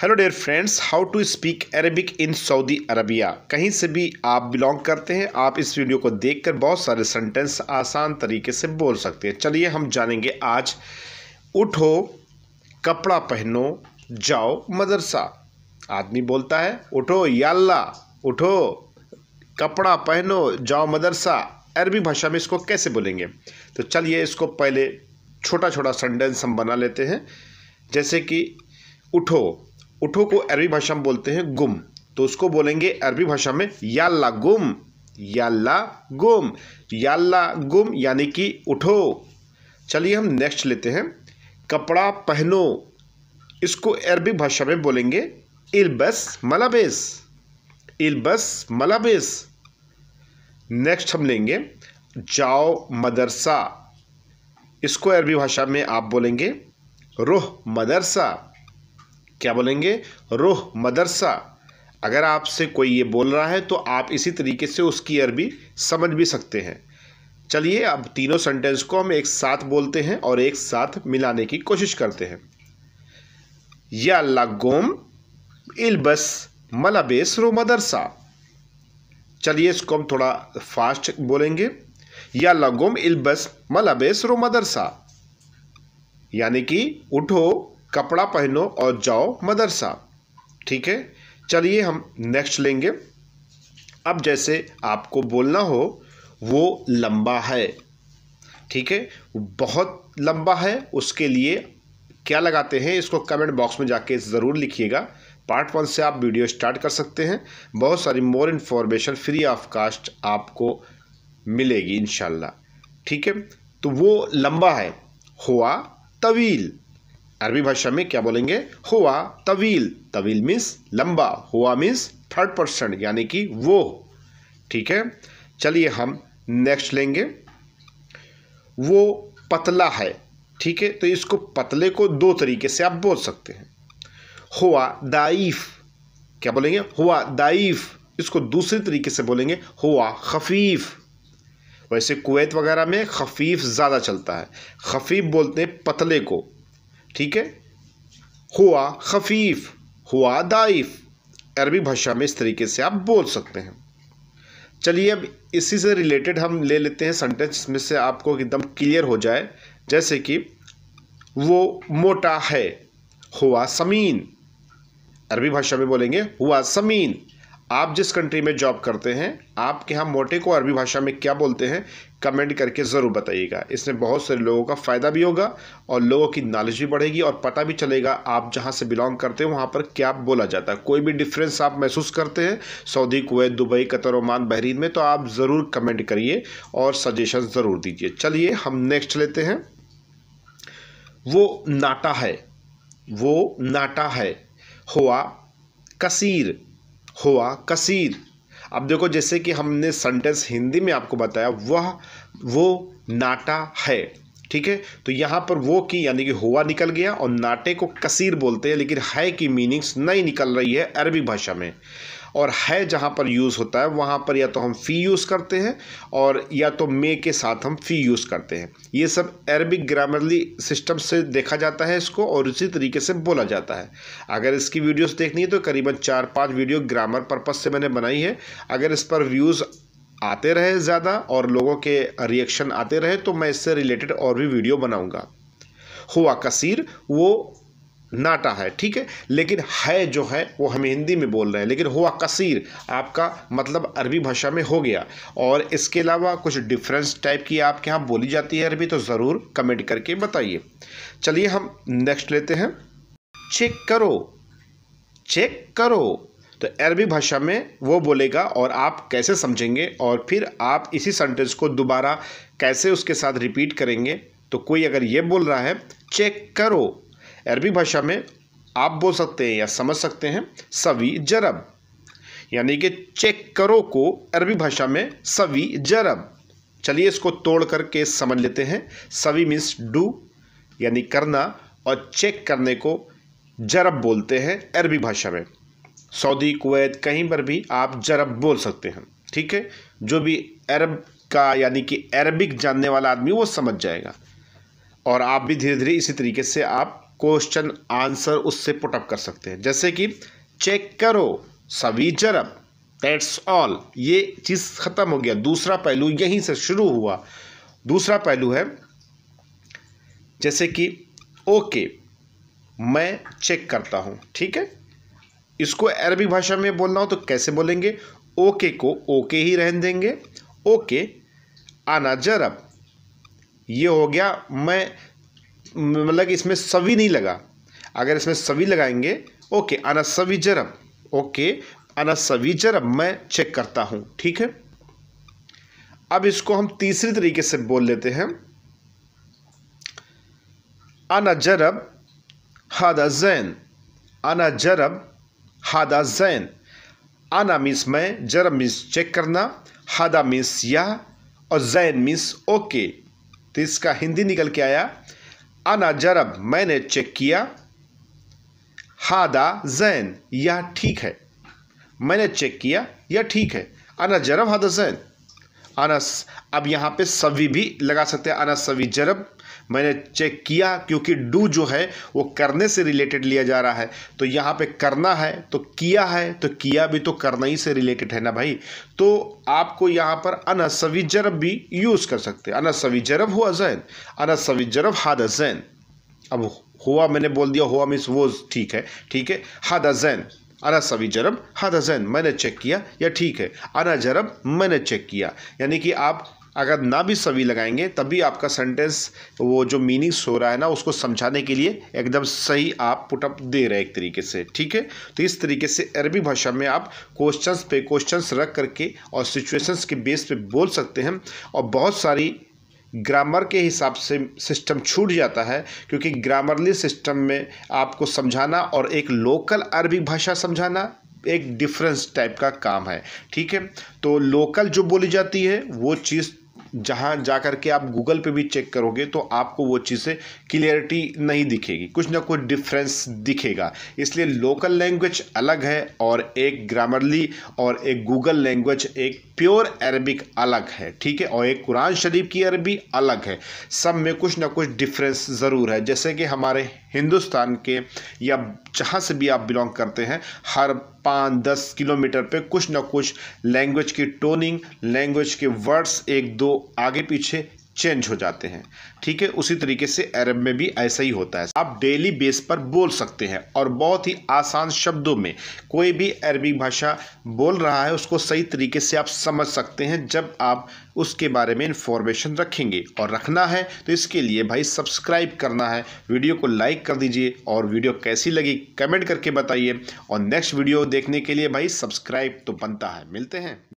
hello there friends how to speak Arabic in Saudi Arabia कहीं से भी आप बिलोंग करते हैं आप इस वीडियो को देखकर बहुत सारे सेंटेंस आसान तरीके से बोल सकते हैं चलिए हम जानेंगे आज उठो कपड़ा पहनो जाओ मदरसा आदमी बोलता है उठो याल्ला उठो कपड़ा पहनो जाओ मदरसा अरबी भाषा में इसको कैसे बोलेंगे तो चलिए इसको पहले छोटा छोटा सेंटेंस हम बना लेते हैं जैसे कि उठो उठो को अरबी भाषा में बोलते हैं गुम तो उसको बोलेंगे अरबी भाषा में याल्ला गुम याल्ला गुम याल्ला गुम यानी कि उठो चलिए हम नेक्स्ट लेते हैं कपड़ा पहनो इसको अरबी भाषा में बोलेंगे इलबस मलाबेस इलबस मलाबेस नेक्स्ट हम लेंगे जाओ मदरसा इसको अरबी भाषा में आप बोलेंगे रोह मदरसा क्या बोलेंगे रोह मदरसा अगर आपसे कोई ये बोल रहा है तो आप इसी तरीके से उसकी अरबी समझ भी सकते हैं चलिए अब तीनों सेंटेंस को हम एक साथ बोलते हैं और एक साथ मिलाने की कोशिश करते हैं या लागोम इलबस मलाबेस रो मदरसा चलिए इसको हम थोड़ा फास्ट बोलेंगे या लगोम इलबस मलाबेस रो मदरसा यानी कि उठो कपड़ा पहनो और जाओ मदरसा ठीक है चलिए हम नेक्स्ट लेंगे अब जैसे आपको बोलना हो वो लंबा है ठीक है बहुत लंबा है उसके लिए क्या लगाते हैं इसको कमेंट बॉक्स में जाके ज़रूर लिखिएगा पार्ट वन से आप वीडियो स्टार्ट कर सकते हैं बहुत सारी more information free of cost आपको मिलेगी इन ठीक है तो वो लंबा है हुआ तवील अरबी भाषा में क्या बोलेंगे हुआ तवील तवील मीन्स लंबा हुआ मीन्स थर्ड पर्सन यानी कि वो ठीक है चलिए हम नेक्स्ट लेंगे वो पतला है ठीक है तो इसको पतले को दो तरीके से आप बोल सकते हैं हुआ दाइफ क्या बोलेंगे हुआ दाइफ इसको दूसरे तरीके से बोलेंगे हुआ खफीफ वैसे कुवैत वगैरह में खफीफ ज़्यादा चलता है खफीफ बोलते हैं पतले को ठीक है हुआ खफीफ हुआ दाइफ अरबी भाषा में इस तरीके से आप बोल सकते हैं चलिए अब इसी से रिलेटेड हम ले लेते हैं सेंटेंस जिसमें से आपको एकदम क्लियर हो जाए जैसे कि वो मोटा है हुआ समीन अरबी भाषा में बोलेंगे हुआ समीन आप जिस कंट्री में जॉब करते हैं आपके यहाँ मोटे को अरबी भाषा में क्या बोलते हैं कमेंट करके ज़रूर बताइएगा इसमें बहुत सारे लोगों का फ़ायदा भी होगा और लोगों की नॉलेज भी बढ़ेगी और पता भी चलेगा आप जहाँ से बिलोंग करते हैं वहाँ पर क्या बोला जाता है कोई भी डिफरेंस आप महसूस करते हैं Saudi Kuwait Dubai Qatar Oman Bahrain में तो आप ज़रूर कमेंट करिए और सजेशन ज़रूर दीजिए चलिए हम नेक्स्ट लेते हैं वो नाटा है वो नाटा है हुआ कसीर हुआ कसीर अब देखो जैसे कि हमने सेंटेंस हिंदी में आपको बताया वह वो नाटा है ठीक है तो यहाँ पर वो की यानी कि हुआ निकल गया और नाटे को कसीर बोलते हैं लेकिन है की मीनिंग्स नहीं निकल रही है अरबी भाषा में और है जहाँ पर यूज़ होता है वहाँ पर या तो हम फ़ी यूज़ करते हैं और या तो मे के साथ हम फ़ी यूज़ करते हैं ये सब अरबिक ग्रामरली सिस्टम से देखा जाता है इसको और इसी तरीके से बोला जाता है अगर इसकी वीडियोस देखनी है तो करीबन चार पांच वीडियो ग्रामर पर्पज़ से मैंने बनाई है अगर इस पर व्यूज़ आते रहे ज़्यादा और लोगों के रिएक्शन आते रहे तो मैं इससे रिलेटेड और भी वीडियो बनाऊँगा हुआ कसीर वो नाटा है ठीक है लेकिन है जो है वो हम हिंदी में बोल रहे हैं लेकिन हुआ कसीर आपका मतलब अरबी भाषा में हो गया और इसके अलावा कुछ डिफरेंस टाइप की आपके यहाँ बोली जाती है अरबी तो ज़रूर कमेंट करके बताइए चलिए हम नेक्स्ट लेते हैं चेक करो चेक करो तो अरबी भाषा में वो बोलेगा और आप कैसे समझेंगे और फिर आप इसी सेंटेंस को दोबारा कैसे उसके साथ रिपीट करेंगे तो कोई अगर ये बोल रहा है चेक करो अरबी भाषा में आप बोल सकते हैं या समझ सकते हैं सवी जरब यानी कि चेक करो को अरबी भाषा में सवी जरब चलिए इसको तोड़ करके समझ लेते हैं सवी मीन्स डू यानी करना और चेक करने को जरब बोलते हैं अरबी भाषा में सऊदी कुवैत कहीं पर भी आप जरब बोल सकते हैं ठीक है जो भी अरब का यानी कि अरबिक जानने वाला आदमी वो समझ जाएगा और आप भी धीरे धीरे इसी तरीके से आप क्वेश्चन आंसर उससे पुटअप कर सकते हैं जैसे कि चेक करो सभी जरब दैट्स ऑल ये चीज़ ख़त्म हो गया दूसरा पहलू यहीं से शुरू हुआ दूसरा पहलू है जैसे कि ओके मैं चेक करता हूँ ठीक है इसको अरबी भाषा में बोलना हो तो कैसे बोलेंगे ओके को ओके ही रहन देंगे ओके आना जरब ये हो गया मैं मतलब कि इसमें सवी नहीं लगा अगर इसमें सवी लगाएंगे ओके सभी जरब ओके सभी जरब मैं चेक करता हूँ ठीक है अब इसको हम तीसरी तरीके से बोल लेते हैं अन जरब हादा जैन अना जरब हादा जैन आना मीस मैं जरब मीस चेक करना हादा मीस या और जैन मीस ओके तो इसका हिंदी निकल के आया आना जरब मैंने चेक किया हादा जैन यह ठीक है मैंने चेक किया यह ठीक है अना जरब हादा जैन अनस अब यहाँ पे सवी भी लगा सकते हैं अनस सवी जरब मैंने चेक किया क्योंकि डू जो है वो करने से रिलेटेड लिया जा रहा है तो यहाँ पे करना है तो किया है तो किया भी तो करना ही से रिलेटेड है ना भाई तो आपको यहाँ पर अनसवी जरब भी यूज़ कर सकते हैं अनसवी जरब हुआ जैन अनसवी जरब हाद जैन अब हुआ मैंने बोल दिया हुआ मिस वो ठीक है ठीक है हाद जैन अना सभी जरब हादा जैन मैंने चेक किया या ठीक है अना जरब मैंने चेक किया यानी कि आप अगर ना भी सवी लगाएंगे तब भी आपका सेंटेंस वो जो मीनिंग्स हो रहा है ना उसको समझाने के लिए एकदम सही आप पुटअप दे रहे हैं एक तरीके से ठीक है तो इस तरीके से अरबी भाषा में आप क्वेश्चंस पे क्वेश्चंस रख करके और सिचुएशंस के बेस पे बोल सकते हैं और बहुत सारी ग्रामर के हिसाब से सिस्टम छूट जाता है क्योंकि ग्रामरली सिस्टम में आपको समझाना और एक लोकल अरबी भाषा समझाना एक डिफरेंस टाइप का काम है ठीक है तो लोकल जो बोली जाती है वो चीज़ जहाँ जा कर के आप गूगल पे भी चेक करोगे तो आपको वो चीज़ें क्लियरिटी नहीं दिखेगी कुछ ना कुछ डिफरेंस दिखेगा इसलिए लोकल लैंग्वेज अलग है और एक ग्रामरली और एक गूगल लैंग्वेज एक प्योर अरबिक अलग है ठीक है और एक कुरान शरीफ की अरबी अलग है सब में कुछ ना कुछ डिफरेंस ज़रूर है जैसे कि हमारे हिंदुस्तान के या जहाँ से भी आप बिलोंग करते हैं हर पाँच दस किलोमीटर पे कुछ ना कुछ लैंग्वेज की टोनिंग लैंग्वेज के वर्ड्स एक दो आगे पीछे चेंज हो जाते हैं ठीक है उसी तरीके से अरब में भी ऐसा ही होता है आप डेली बेस पर बोल सकते हैं और बहुत ही आसान शब्दों में कोई भी अरबिक भाषा बोल रहा है उसको सही तरीके से आप समझ सकते हैं जब आप उसके बारे में इन्फॉर्मेशन रखेंगे और रखना है तो इसके लिए भाई सब्सक्राइब करना है वीडियो को लाइक कर दीजिए और वीडियो कैसी लगी कमेंट करके बताइए और नेक्स्ट वीडियो देखने के लिए भाई सब्सक्राइब तो बनता है मिलते हैं